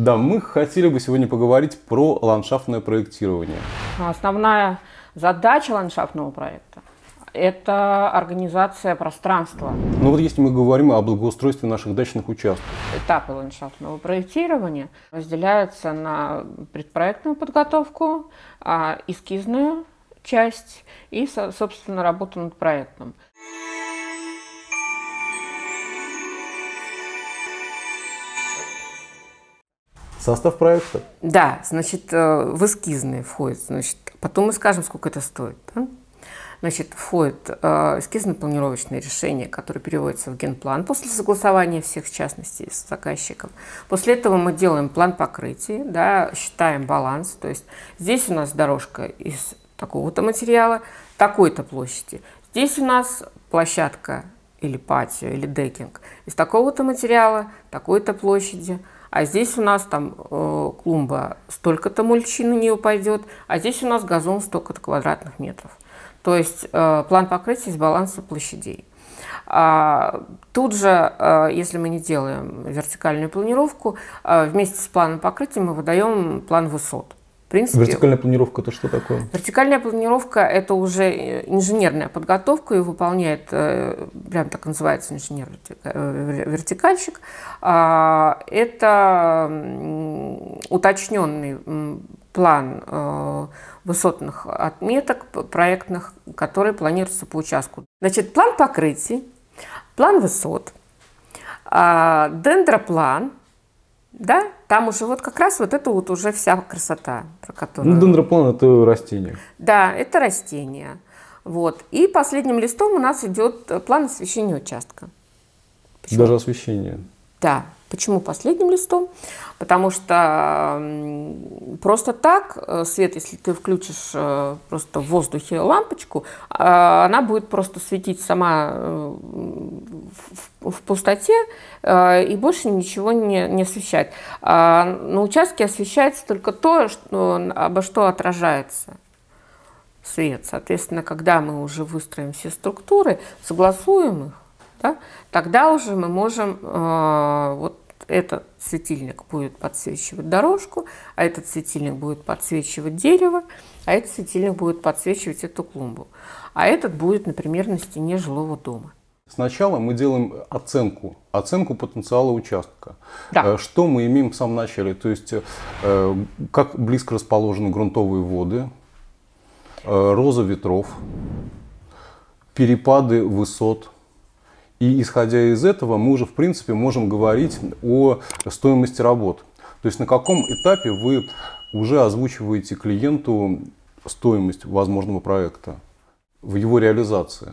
Да, мы хотели бы сегодня поговорить про ландшафтное проектирование. Основная задача ландшафтного проекта – это организация пространства. Ну вот если мы говорим о благоустройстве наших дачных участков. Этапы ландшафтного проектирования разделяются на предпроектную подготовку, а, эскизную часть и, собственно, работу над проектом. Состав проекта? Да, значит, э, в эскизные входит, значит, потом мы скажем, сколько это стоит. Да? Значит, входит э, эскизно-планировочное решение, которое переводится в генплан после согласования всех, частностей частности, с заказчиком. После этого мы делаем план покрытия, да, считаем баланс. То есть здесь у нас дорожка из такого-то материала, такой-то площади. Здесь у нас площадка или патио, или декинг из такого-то материала, такой-то площади – а здесь у нас там э, клумба столько-то мульчи на нее пойдет, а здесь у нас газон столько-то квадратных метров. То есть э, план покрытия из баланса площадей. А, тут же, а, если мы не делаем вертикальную планировку, а, вместе с планом покрытия мы выдаем план высот принципе, вертикальная планировка это что такое? Вертикальная планировка это уже э, инженерная подготовка, ее выполняет, э, прям так называется инженер э, вертикальщик. А, это уточненный план высотных отметок проектных, которые планируются по участку. Значит, план покрытий, план высот, а, дендроплан, да, там уже вот как раз вот это вот уже вся красота, про которую... Ну, дендроплан – это растение. Да, это растение. Вот. И последним листом у нас идет план освещения участка. Почему? Даже освещение. Да, Почему последним листом? Потому что просто так э, свет, если ты включишь э, просто в воздухе лампочку, э, она будет просто светить сама в, пустоте и больше ничего не, не освещать. А на участке освещается только то, что, обо что отражается свет. Соответственно, когда мы уже выстроим все структуры, согласуем их, да, тогда уже мы можем э, вот этот светильник будет подсвечивать дорожку, а этот светильник будет подсвечивать дерево, а этот светильник будет подсвечивать эту клумбу, а этот будет, например, на стене жилого дома. Сначала мы делаем оценку, оценку потенциала участка. Да. Э, что мы имеем в самом начале? То есть, э, как близко расположены грунтовые воды, э, роза ветров, перепады высот – и исходя из этого, мы уже, в принципе, можем говорить о стоимости работ. То есть на каком этапе вы уже озвучиваете клиенту стоимость возможного проекта в его реализации.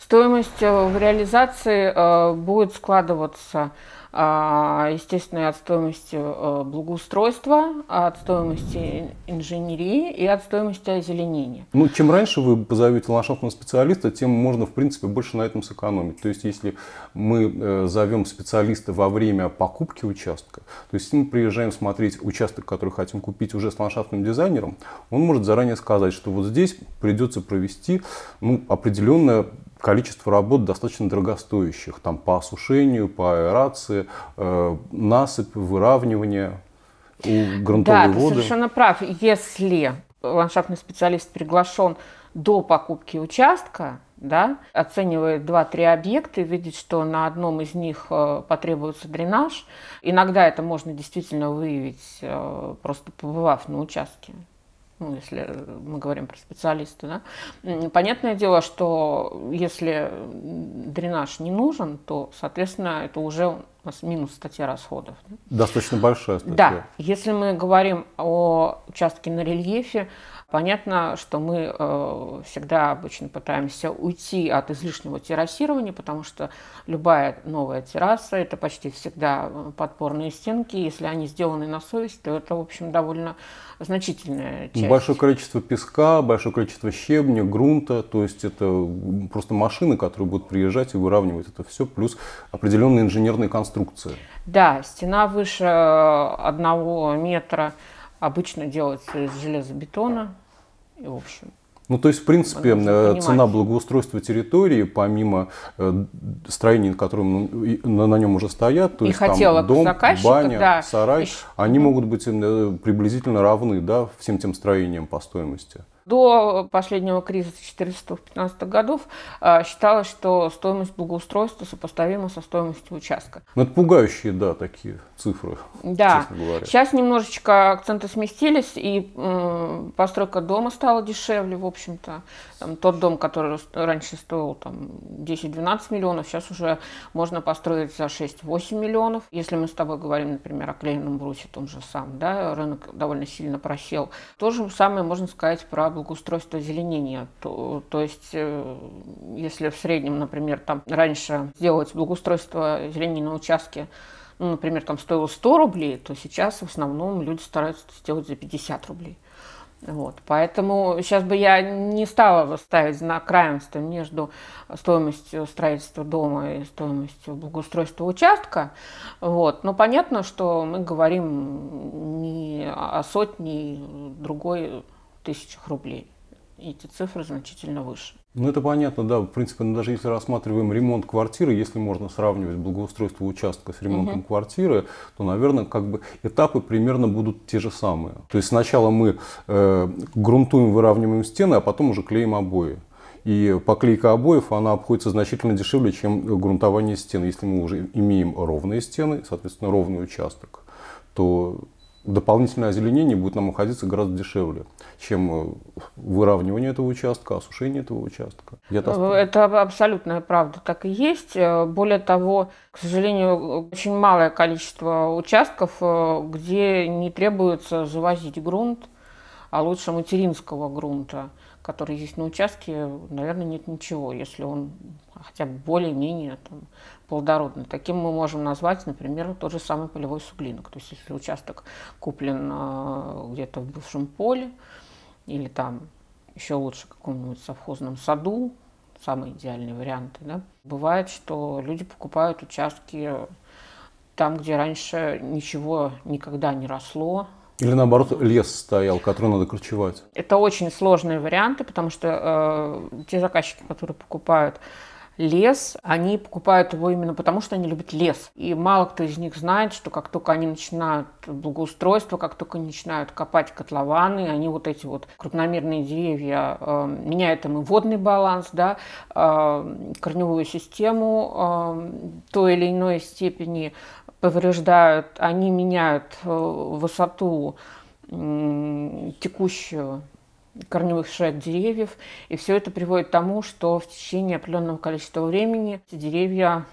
Стоимость э, в реализации э, будет складываться, а, естественно, от стоимости э, благоустройства, от стоимости инженерии и от стоимости озеленения. Ну, чем раньше вы позовете ландшафтного специалиста, тем можно, в принципе, больше на этом сэкономить. То есть, если мы зовем специалиста во время покупки участка, то есть мы приезжаем смотреть участок, который хотим купить уже с ландшафтным дизайнером, он может заранее сказать, что вот здесь придется провести ну, определенное количество работ достаточно дорогостоящих, там по осушению, по аэрации, э, насыпь, выравнивание у грунтовой да, воды. Да, ты совершенно прав. Если ландшафтный специалист приглашен до покупки участка, да, оценивает 2-3 объекта и видит, что на одном из них э, потребуется дренаж. Иногда это можно действительно выявить, э, просто побывав на участке ну, если мы говорим про специалиста, да, понятное дело, что если дренаж не нужен, то, соответственно, это уже у нас минус статья расходов. Достаточно большая статья. Да, если мы говорим о участке на рельефе, Понятно, что мы э, всегда обычно пытаемся уйти от излишнего террасирования, потому что любая новая терраса – это почти всегда э, подпорные стенки. Если они сделаны на совесть, то это, в общем, довольно значительная часть. Большое количество песка, большое количество щебня, грунта. То есть это просто машины, которые будут приезжать и выравнивать это все, плюс определенные инженерные конструкции. Да, стена выше э, одного метра – Обычно делается из железобетона. И, в общем, ну, то есть, в принципе, э, цена благоустройства территории, помимо э, строений, которые на, на нем уже стоят, то и есть там дом, баня, да. сарай, и... они могут быть э, приблизительно равны да, всем тем строениям по стоимости. До последнего кризиса 415 годов а, считалось, что стоимость благоустройства сопоставима со стоимостью участка. Ну, это пугающие, да, такие цифры, да. честно говоря. Сейчас немножечко акценты сместились, и постройка дома стала дешевле, в общем-то. тот дом, который раньше стоил там 10-12 миллионов, сейчас уже можно построить за 6-8 миллионов. Если мы с тобой говорим, например, о клееном брусе том же сам, да, рынок довольно сильно просел. То же самое можно сказать про благоустройства озеленения. То, то есть, э, если в среднем, например, там раньше сделать благоустройство озеленения на участке, ну, например, там стоило 100 рублей, то сейчас в основном люди стараются сделать за 50 рублей. Вот, поэтому сейчас бы я не стала ставить знак равенства между стоимостью строительства дома и стоимостью благоустройства участка. Вот, но понятно, что мы говорим не о сотне другой тысячах рублей. И эти цифры значительно выше. Ну это понятно, да. В принципе, ну, даже если рассматриваем ремонт квартиры, если можно сравнивать благоустройство участка с ремонтом угу. Uh квартиры, то, наверное, как бы этапы примерно будут те же самые. То есть сначала мы э, грунтуем, выравниваем стены, а потом уже клеим обои. И поклейка обоев, она обходится значительно дешевле, чем грунтование стен. Если мы уже имеем ровные стены, соответственно, ровный участок, то дополнительное озеленение будет нам уходиться гораздо дешевле, чем э, выравнивание этого участка, осушение этого участка. Я ну, Это абсолютная правда, так и есть. Э, более того, к сожалению, очень малое количество участков, э, где не требуется завозить грунт, а лучше материнского грунта, который есть на участке, наверное, нет ничего, если он хотя бы более-менее плодородны. Таким мы можем назвать, например, тот же самый полевой суглинок. То есть если участок куплен а, где-то в бывшем поле или там еще лучше в каком-нибудь совхозном саду, самые идеальные варианты, да, бывает, что люди покупают участки там, где раньше ничего никогда не росло, или наоборот, лес стоял, который надо корчевать? Это очень сложные варианты, потому что э, те заказчики, которые покупают лес, они покупают его именно потому, что они любят лес. И мало кто из них знает, что как только они начинают благоустройство, как только начинают копать котлованы, они вот эти вот крупномерные деревья э, меняют им и водный баланс, да, э, корневую систему э, той или иной степени повреждают, они меняют э, высоту текущую корневых шляп деревьев. И все это приводит к тому, что в течение определенного количества времени деревья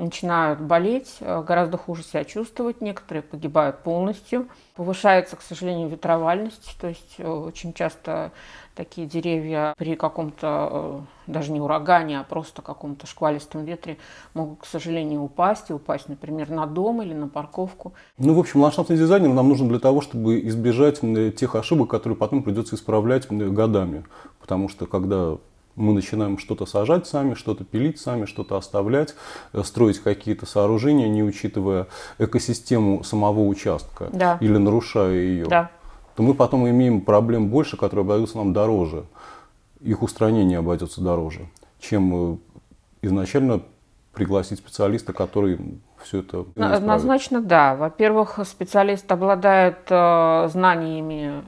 начинают болеть, э, гораздо хуже себя чувствовать, некоторые погибают полностью. Повышается, к сожалению, ветровальность, то есть э, очень часто такие деревья при каком-то э, даже не урагане, а просто каком-то шквалистом ветре могут, к сожалению, упасть и упасть, например, на дом или на парковку. Ну, в общем, ландшафтный дизайнер нам нужен для того, чтобы избежать тех ошибок, которые потом придется исправлять годами. Потому что когда мы начинаем что-то сажать сами, что-то пилить сами, что-то оставлять, э, строить какие-то сооружения, не учитывая экосистему самого участка да. или нарушая ее, да. то мы потом имеем проблем больше, которые обойдутся нам дороже. Их устранение обойдется дороже, чем э, изначально пригласить специалиста, который все это Однозначно да. Во-первых, специалист обладает э, знаниями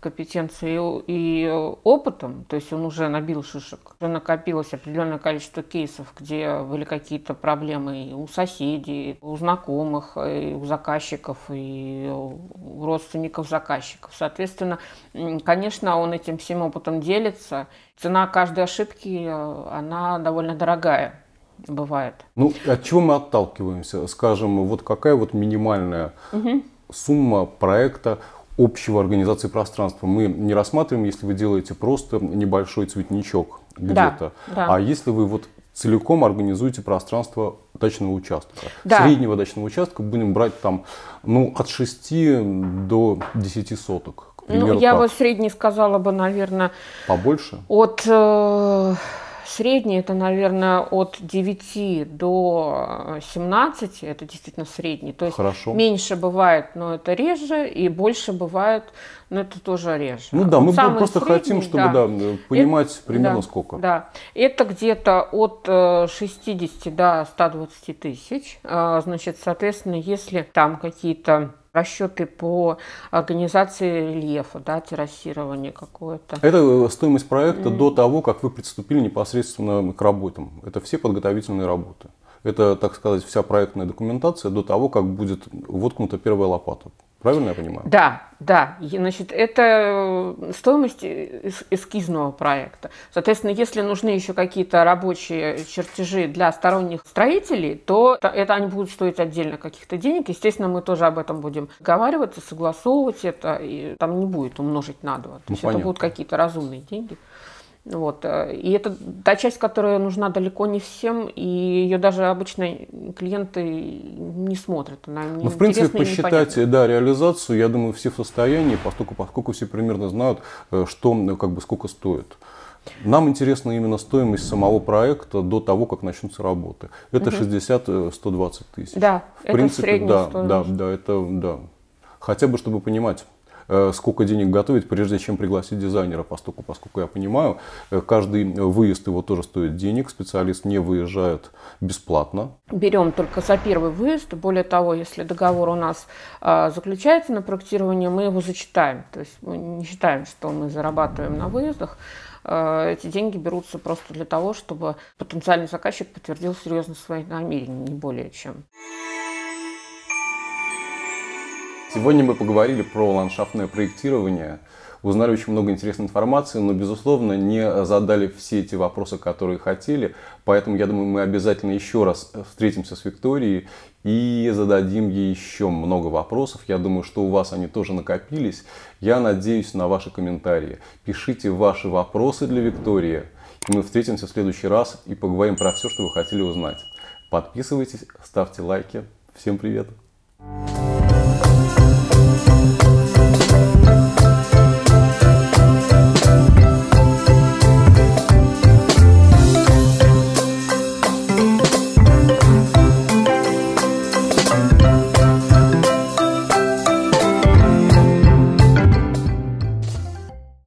компетенцией и э, опытом, то есть он уже набил шишек. Уже накопилось определенное количество кейсов, где были какие-то проблемы и у соседей, у знакомых, э, и у заказчиков, и у родственников заказчиков. Соответственно, конечно, он этим всем опытом делится. Цена каждой ошибки, э, она довольно дорогая бывает. Ну, от чего мы отталкиваемся? Скажем, вот какая вот минимальная угу. сумма проекта общего организации пространства мы не рассматриваем, если вы делаете просто небольшой цветничок где-то. Да, да. А если вы вот целиком организуете пространство дачного участка. Да. Среднего дачного участка будем брать там ну, от 6 до 10 соток. Ну, примеру, ну, я так. бы средний сказала бы, наверное... Побольше? От... Э Средний это, наверное, от 9 до 17, э, это действительно средний. То есть Хорошо. меньше бывает, но это реже, и больше бывает, но это тоже реже. Ну да, вот мы просто средний, хотим, чтобы да. Да, э, понимать это, примерно да, сколько. Да, это где-то от 60 э, до 120 тысяч. А, значит, соответственно, если там какие-то расчеты по организации рельефа, да, террасирование какое-то. Это э, стоимость проекта mm. до того, как вы приступили непосредственно к работам. Это все подготовительные работы. Это, так сказать, вся проектная документация до того, как будет воткнута первая лопата. Правильно я понимаю? Да, да. Значит, это э, стоимость э, эскизного проекта. Соответственно, если нужны еще какие-то рабочие чертежи для сторонних строителей, то это они будут стоить отдельно каких-то денег. Естественно, мы тоже об этом будем договариваться, согласовывать это. И там не будет умножить на два. То ну, есть понятно. это будут какие-то разумные деньги. Вот. Э, и это та часть, которая нужна далеко не всем, и ее даже обычно клиенты не смотрят. Она ну, в принципе, посчитать да, реализацию, я думаю, все в состоянии, поскольку, поскольку все примерно знают, э, что, ну, как бы, сколько стоит. Нам интересна именно стоимость самого проекта до того, как начнутся работы. Это угу. 60-120 э, тысяч. Да, в это принципе, да, да, да, это да. Хотя бы чтобы понимать, Э, сколько денег готовить, прежде чем пригласить дизайнера, поскольку, поскольку я понимаю, э, каждый выезд его тоже стоит денег, специалист не выезжает бесплатно. Берем только за первый выезд, более того, если договор у нас а, заключается на проектирование, мы его зачитаем, то есть мы не считаем, что мы зарабатываем на выездах, а, эти деньги берутся просто для того, чтобы потенциальный заказчик подтвердил серьезно свои намерения, не более чем. Сегодня мы поговорили про ландшафтное проектирование, узнали очень много интересной информации, но, безусловно, не задали все эти вопросы, которые хотели. Поэтому, я думаю, мы обязательно еще раз встретимся с Викторией и зададим ей еще много вопросов. Я думаю, что у вас они тоже накопились. Я надеюсь на ваши комментарии. Пишите ваши вопросы для Виктории. И мы встретимся в следующий раз и поговорим про все, что вы хотели узнать. Подписывайтесь, ставьте лайки. Всем привет! Thank you